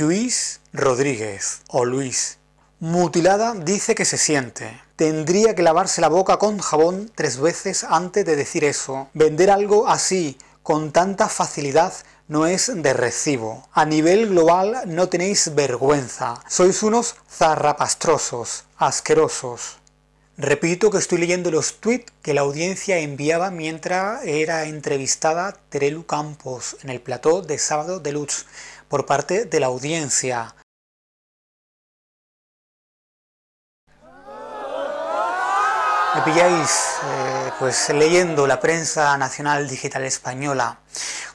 Luis Rodríguez o Luis. Mutilada dice que se siente. Tendría que lavarse la boca con jabón tres veces antes de decir eso. Vender algo así, con tanta facilidad, no es de recibo. A nivel global no tenéis vergüenza. Sois unos zarrapastrosos, asquerosos. Repito que estoy leyendo los tweets que la audiencia enviaba mientras era entrevistada Terelu Campos en el plató de Sábado de Lutz por parte de la audiencia. Me pilláis eh, pues leyendo la prensa nacional digital española,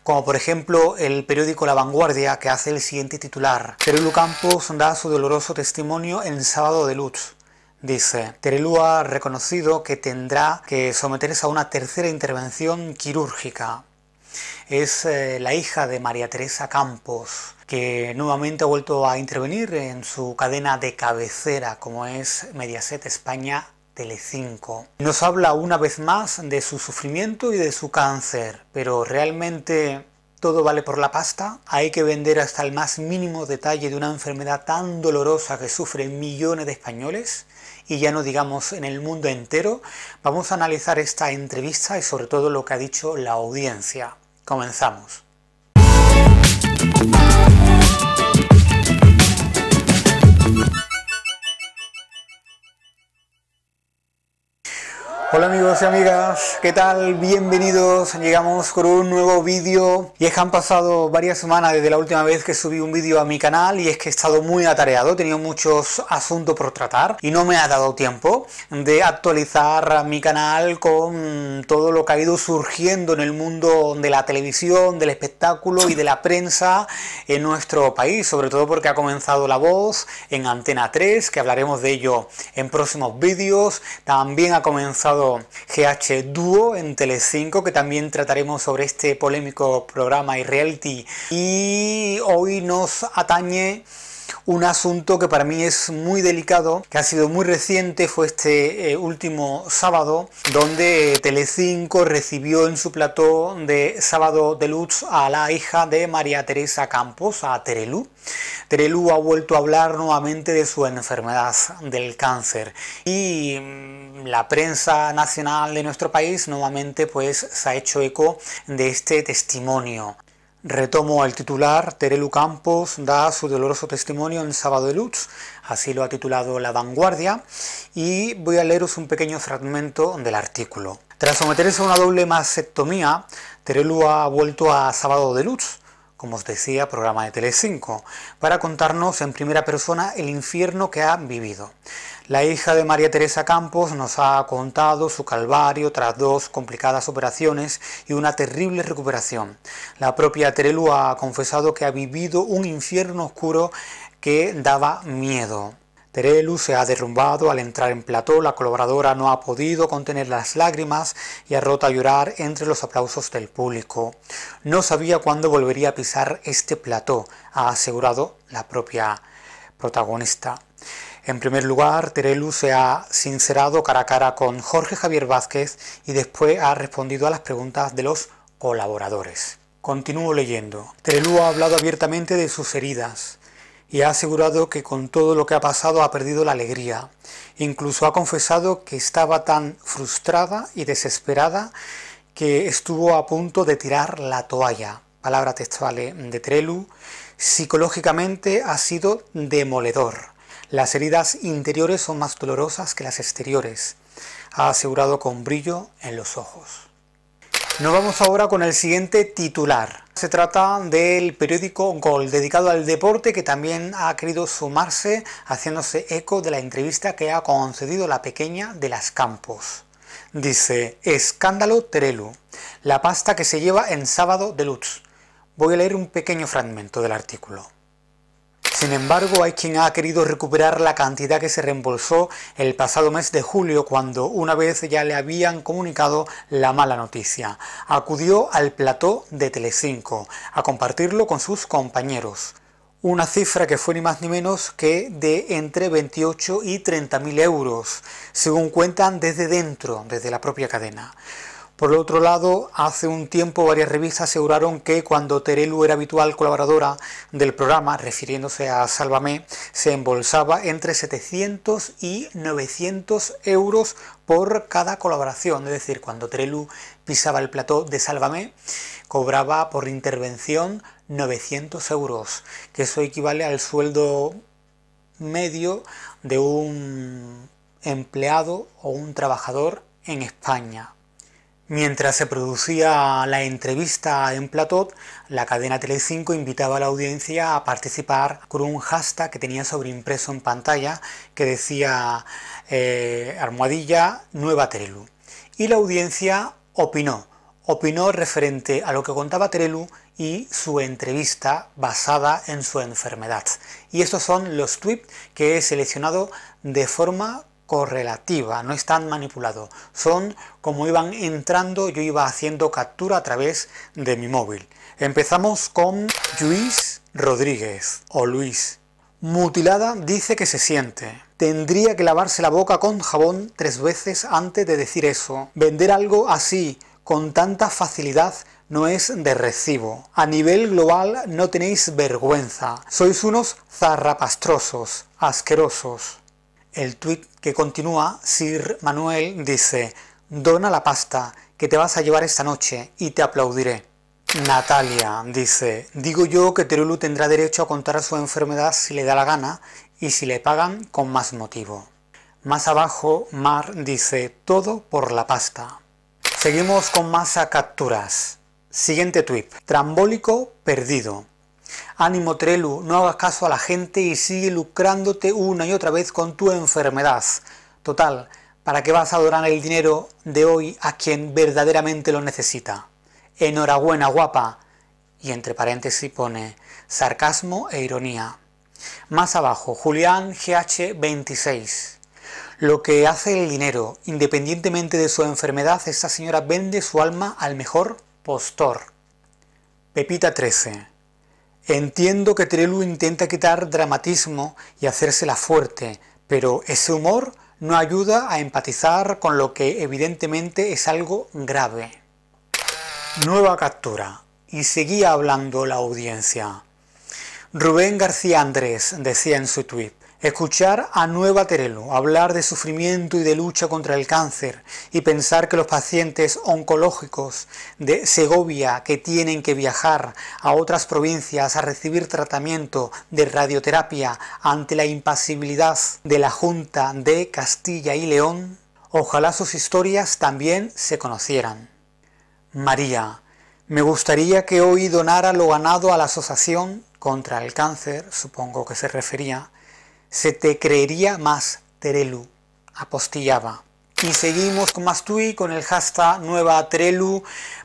como por ejemplo el periódico La Vanguardia que hace el siguiente titular. Terelu Campos da su doloroso testimonio en Sábado de Lutz. Dice, Terelu ha reconocido que tendrá que someterse a una tercera intervención quirúrgica. Es eh, la hija de María Teresa Campos, que nuevamente ha vuelto a intervenir en su cadena de cabecera, como es Mediaset España Telecinco. Nos habla una vez más de su sufrimiento y de su cáncer, pero realmente todo vale por la pasta, hay que vender hasta el más mínimo detalle de una enfermedad tan dolorosa que sufren millones de españoles, y ya no digamos en el mundo entero, vamos a analizar esta entrevista y sobre todo lo que ha dicho la audiencia. Comenzamos. Hola amigos amigas, ¿qué tal? Bienvenidos, llegamos con un nuevo vídeo y es que han pasado varias semanas desde la última vez que subí un vídeo a mi canal y es que he estado muy atareado, he tenido muchos asuntos por tratar y no me ha dado tiempo de actualizar mi canal con todo lo que ha ido surgiendo en el mundo de la televisión, del espectáculo y de la prensa en nuestro país, sobre todo porque ha comenzado La Voz en Antena 3, que hablaremos de ello en próximos vídeos, también ha comenzado GH dúo en Telecinco, que también trataremos sobre este polémico programa y reality. Y hoy nos atañe un asunto que para mí es muy delicado, que ha sido muy reciente, fue este eh, último sábado, donde Telecinco recibió en su plató de Sábado de Luz a la hija de María Teresa Campos, a Terelu. Terelu ha vuelto a hablar nuevamente de su enfermedad del cáncer y mm, la prensa nacional de nuestro país nuevamente pues se ha hecho eco de este testimonio. Retomo al titular, Terelu Campos da su doloroso testimonio en Sábado de Luz, así lo ha titulado La Vanguardia, y voy a leeros un pequeño fragmento del artículo. Tras someterse a una doble mastectomía, Terelu ha vuelto a Sábado de Luz, como os decía, programa de Telecinco, para contarnos en primera persona el infierno que ha vivido. La hija de María Teresa Campos nos ha contado su calvario tras dos complicadas operaciones y una terrible recuperación. La propia Terelu ha confesado que ha vivido un infierno oscuro que daba miedo. Terelu se ha derrumbado al entrar en plató, la colaboradora no ha podido contener las lágrimas y ha roto a llorar entre los aplausos del público. No sabía cuándo volvería a pisar este plató, ha asegurado la propia protagonista. En primer lugar, Terelu se ha sincerado cara a cara con Jorge Javier Vázquez y después ha respondido a las preguntas de los colaboradores. Continúo leyendo. Terelu ha hablado abiertamente de sus heridas y ha asegurado que con todo lo que ha pasado ha perdido la alegría. Incluso ha confesado que estaba tan frustrada y desesperada que estuvo a punto de tirar la toalla. Palabra textual eh, de Trelu. Psicológicamente ha sido demoledor. Las heridas interiores son más dolorosas que las exteriores. Ha asegurado con brillo en los ojos. Nos vamos ahora con el siguiente titular. Se trata del periódico Gol, dedicado al deporte, que también ha querido sumarse haciéndose eco de la entrevista que ha concedido la pequeña de las Campos. Dice, escándalo Terelu, la pasta que se lleva en sábado de Lutz. Voy a leer un pequeño fragmento del artículo. Sin embargo, hay quien ha querido recuperar la cantidad que se reembolsó el pasado mes de julio cuando una vez ya le habían comunicado la mala noticia. Acudió al plató de Telecinco a compartirlo con sus compañeros. Una cifra que fue ni más ni menos que de entre 28 y 30 mil euros, según cuentan desde dentro, desde la propia cadena. Por otro lado, hace un tiempo varias revistas aseguraron que cuando Terelu era habitual colaboradora del programa, refiriéndose a Sálvame, se embolsaba entre 700 y 900 euros por cada colaboración. Es decir, cuando Terelu pisaba el plató de Sálvame, cobraba por intervención 900 euros, que eso equivale al sueldo medio de un empleado o un trabajador en España. Mientras se producía la entrevista en Platot, la cadena Tele5 invitaba a la audiencia a participar con un hashtag que tenía sobreimpreso en pantalla que decía eh, nueva Terelu. Y la audiencia opinó, opinó referente a lo que contaba Terelu y su entrevista basada en su enfermedad. Y estos son los tweets que he seleccionado de forma correlativa, no es tan manipulado. Son como iban entrando, yo iba haciendo captura a través de mi móvil. Empezamos con Luis Rodríguez o Luis. Mutilada dice que se siente. Tendría que lavarse la boca con jabón tres veces antes de decir eso. Vender algo así, con tanta facilidad, no es de recibo. A nivel global no tenéis vergüenza. Sois unos zarrapastrosos, asquerosos. El tuit que continúa, Sir Manuel dice, dona la pasta que te vas a llevar esta noche y te aplaudiré. Natalia dice, digo yo que Terulu tendrá derecho a contar su enfermedad si le da la gana y si le pagan con más motivo. Más abajo, Mar dice, todo por la pasta. Seguimos con más capturas. Siguiente tuit, trambólico perdido. Ánimo Trelu, no hagas caso a la gente y sigue lucrándote una y otra vez con tu enfermedad. Total, ¿para qué vas a adorar el dinero de hoy a quien verdaderamente lo necesita? Enhorabuena, guapa. Y entre paréntesis pone sarcasmo e ironía. Más abajo, Julián GH26. Lo que hace el dinero, independientemente de su enfermedad, esta señora vende su alma al mejor postor. Pepita 13. Entiendo que Trelu intenta quitar dramatismo y hacérsela fuerte, pero ese humor no ayuda a empatizar con lo que evidentemente es algo grave. Nueva captura. Y seguía hablando la audiencia. Rubén García Andrés decía en su tweet, Escuchar a Nueva Terelo hablar de sufrimiento y de lucha contra el cáncer y pensar que los pacientes oncológicos de Segovia que tienen que viajar a otras provincias a recibir tratamiento de radioterapia ante la impasibilidad de la Junta de Castilla y León, ojalá sus historias también se conocieran. María, me gustaría que hoy donara lo ganado a la Asociación contra el Cáncer, supongo que se refería, se te creería más, Terelu, apostillaba. Y seguimos con Mastui con el hashtag Nueva Terelu.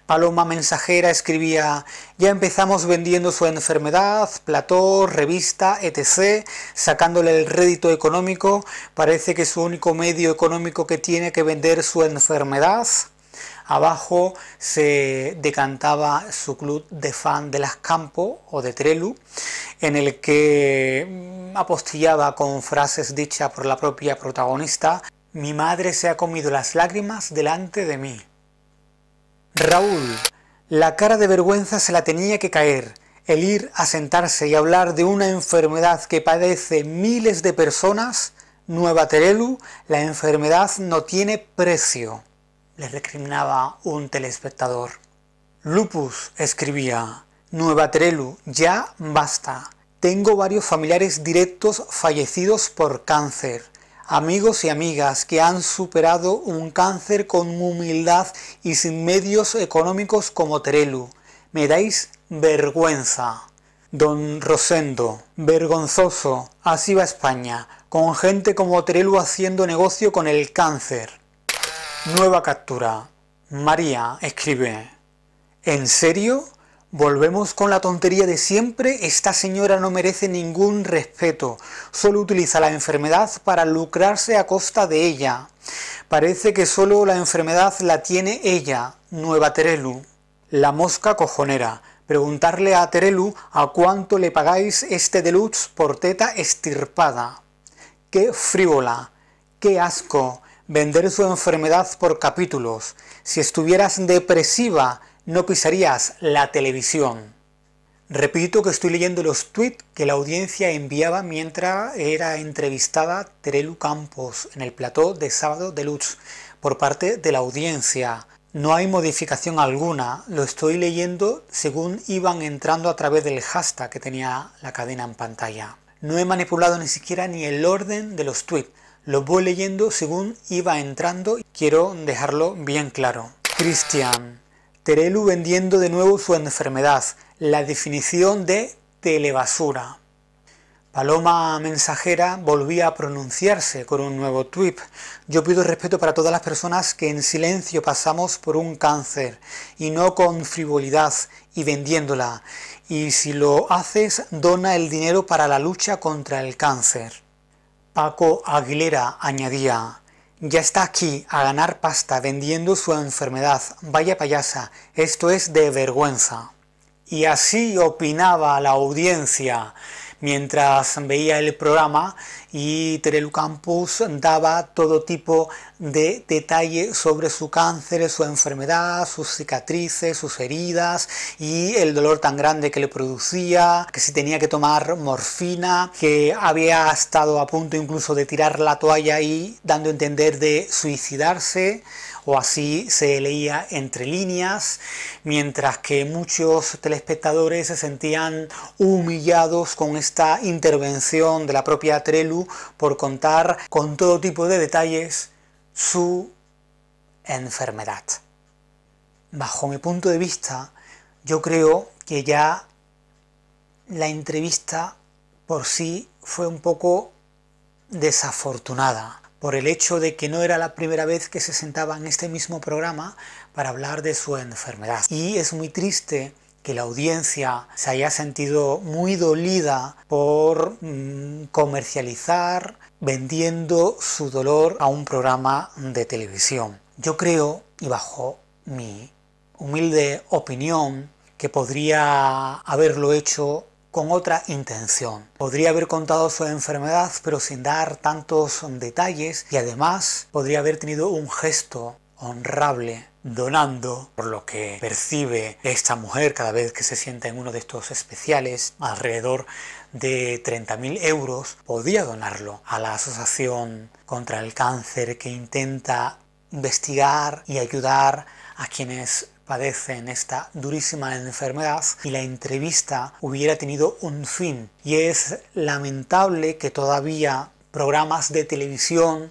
Paloma Mensajera escribía, ya empezamos vendiendo su enfermedad, plató, revista, etc., sacándole el rédito económico. Parece que es su único medio económico que tiene que vender su enfermedad. Abajo se decantaba su club de fan de Las Campos o de Trelu, en el que mm, apostillaba con frases dichas por la propia protagonista, mi madre se ha comido las lágrimas delante de mí. Raúl, la cara de vergüenza se la tenía que caer, el ir a sentarse y hablar de una enfermedad que padece miles de personas, Nueva Terelu, la enfermedad no tiene precio le recriminaba un telespectador. Lupus escribía, Nueva Terelu, ya basta. Tengo varios familiares directos fallecidos por cáncer, amigos y amigas que han superado un cáncer con humildad y sin medios económicos como Terelu. Me dais vergüenza. Don Rosendo, vergonzoso, así va España, con gente como Terelu haciendo negocio con el cáncer. Nueva captura. María escribe. ¿En serio? Volvemos con la tontería de siempre, esta señora no merece ningún respeto, solo utiliza la enfermedad para lucrarse a costa de ella. Parece que solo la enfermedad la tiene ella, Nueva Terelu. La mosca cojonera. Preguntarle a Terelu a cuánto le pagáis este deluxe por teta estirpada. ¡Qué frívola! ¡Qué asco! vender su enfermedad por capítulos. Si estuvieras depresiva, no pisarías la televisión. Repito que estoy leyendo los tweets que la audiencia enviaba mientras era entrevistada Terelu Campos en el plató de Sábado de Luz por parte de la audiencia. No hay modificación alguna, lo estoy leyendo según iban entrando a través del hashtag que tenía la cadena en pantalla. No he manipulado ni siquiera ni el orden de los tweets, lo voy leyendo según iba entrando y quiero dejarlo bien claro. Cristian. Terelu vendiendo de nuevo su enfermedad. La definición de telebasura. Paloma Mensajera volvía a pronunciarse con un nuevo tweet. Yo pido respeto para todas las personas que en silencio pasamos por un cáncer y no con frivolidad y vendiéndola. Y si lo haces, dona el dinero para la lucha contra el cáncer. Paco Aguilera añadía, ya está aquí a ganar pasta vendiendo su enfermedad, vaya payasa, esto es de vergüenza. Y así opinaba la audiencia mientras veía el programa y Terelu Campus daba todo tipo de detalle sobre su cáncer, su enfermedad, sus cicatrices, sus heridas y el dolor tan grande que le producía, que si tenía que tomar morfina, que había estado a punto incluso de tirar la toalla y dando a entender de suicidarse o así se leía entre líneas, mientras que muchos telespectadores se sentían humillados con esta intervención de la propia Trelu por contar con todo tipo de detalles su enfermedad. Bajo mi punto de vista, yo creo que ya la entrevista por sí fue un poco desafortunada por el hecho de que no era la primera vez que se sentaba en este mismo programa para hablar de su enfermedad. Y es muy triste que la audiencia se haya sentido muy dolida por mm, comercializar vendiendo su dolor a un programa de televisión. Yo creo, y bajo mi humilde opinión, que podría haberlo hecho con otra intención. Podría haber contado su enfermedad pero sin dar tantos detalles y además podría haber tenido un gesto honrable donando por lo que percibe esta mujer cada vez que se sienta en uno de estos especiales, alrededor de 30.000 euros, podía donarlo a la Asociación contra el Cáncer que intenta investigar y ayudar a quienes padecen esta durísima enfermedad y la entrevista hubiera tenido un fin. Y es lamentable que todavía programas de televisión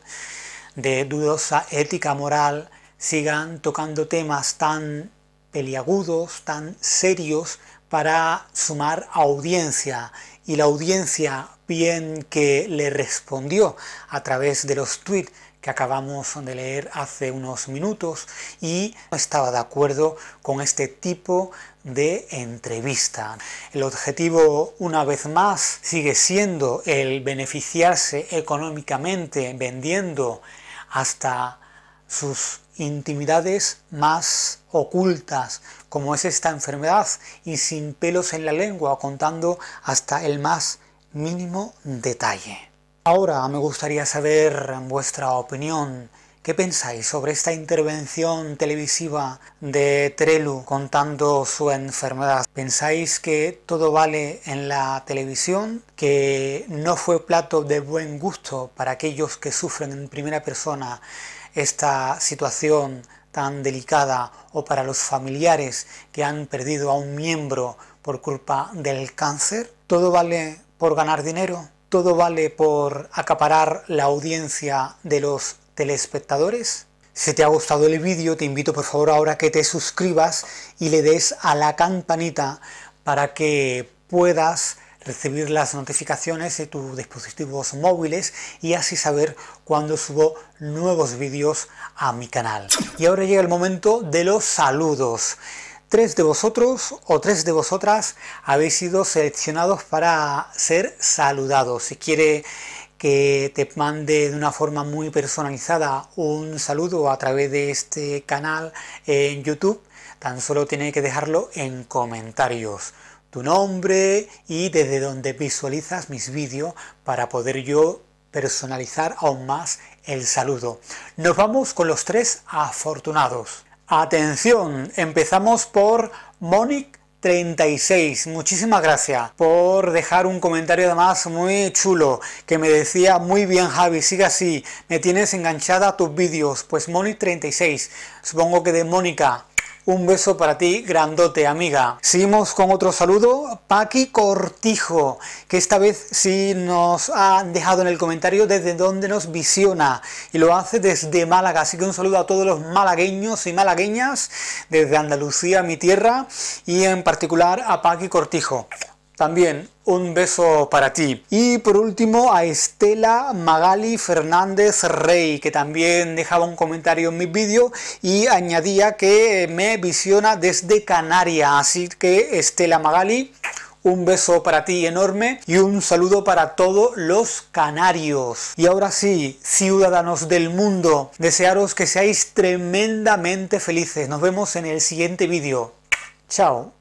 de dudosa ética moral sigan tocando temas tan peliagudos, tan serios, para sumar audiencia. Y la audiencia bien que le respondió a través de los tweets que acabamos de leer hace unos minutos y no estaba de acuerdo con este tipo de entrevista. El objetivo, una vez más, sigue siendo el beneficiarse económicamente vendiendo hasta sus intimidades más ocultas, como es esta enfermedad, y sin pelos en la lengua, contando hasta el más mínimo detalle. Ahora me gustaría saber vuestra opinión. ¿Qué pensáis sobre esta intervención televisiva de Trelu contando su enfermedad? ¿Pensáis que todo vale en la televisión? ¿Que no fue plato de buen gusto para aquellos que sufren en primera persona esta situación tan delicada o para los familiares que han perdido a un miembro por culpa del cáncer? ¿Todo vale por ganar dinero? ¿Todo vale por acaparar la audiencia de los telespectadores? Si te ha gustado el vídeo, te invito por favor ahora que te suscribas y le des a la campanita para que puedas recibir las notificaciones de tus dispositivos móviles y así saber cuando subo nuevos vídeos a mi canal. Y ahora llega el momento de los saludos. Tres de vosotros o tres de vosotras habéis sido seleccionados para ser saludados. Si quiere que te mande de una forma muy personalizada un saludo a través de este canal en YouTube, tan solo tiene que dejarlo en comentarios tu nombre y desde donde visualizas mis vídeos para poder yo personalizar aún más el saludo. Nos vamos con los tres afortunados. Atención, empezamos por Monique 36. Muchísimas gracias por dejar un comentario además muy chulo que me decía muy bien Javi, sigue así, me tienes enganchada a tus vídeos. Pues Moni 36, supongo que de Mónica un beso para ti, grandote amiga. Seguimos con otro saludo, Paqui Cortijo, que esta vez sí nos ha dejado en el comentario desde donde nos visiona y lo hace desde Málaga. Así que un saludo a todos los malagueños y malagueñas desde Andalucía, mi tierra, y en particular a Paqui Cortijo también un beso para ti. Y por último a Estela Magali Fernández Rey, que también dejaba un comentario en mi vídeo y añadía que me visiona desde Canarias. Así que Estela Magali, un beso para ti enorme y un saludo para todos los canarios. Y ahora sí, ciudadanos del mundo, desearos que seáis tremendamente felices. Nos vemos en el siguiente vídeo. Chao.